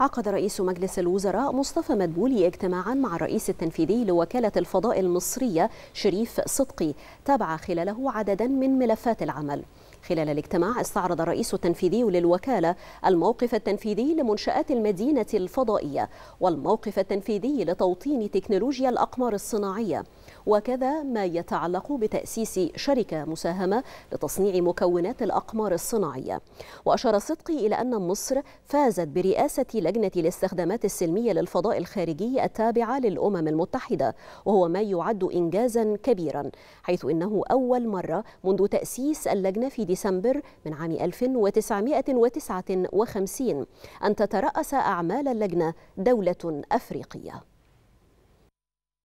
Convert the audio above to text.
عقد رئيس مجلس الوزراء مصطفى مدبولي اجتماعا مع الرئيس التنفيذي لوكالة الفضاء المصرية شريف صدقي تابع خلاله عددا من ملفات العمل خلال الاجتماع استعرض الرئيس التنفيذي للوكالة الموقف التنفيذي لمنشآت المدينة الفضائية والموقف التنفيذي لتوطين تكنولوجيا الأقمار الصناعية وكذا ما يتعلق بتأسيس شركة مساهمة لتصنيع مكونات الأقمار الصناعية وأشار صدقي إلى أن مصر فازت برئاسة لجنة الاستخدامات السلمية للفضاء الخارجي التابعة للأمم المتحدة وهو ما يعد إنجازا كبيرا حيث إنه أول مرة منذ تأسيس اللجنة في ديسمبر من عام 1959 أن تترأس أعمال اللجنة دولة أفريقية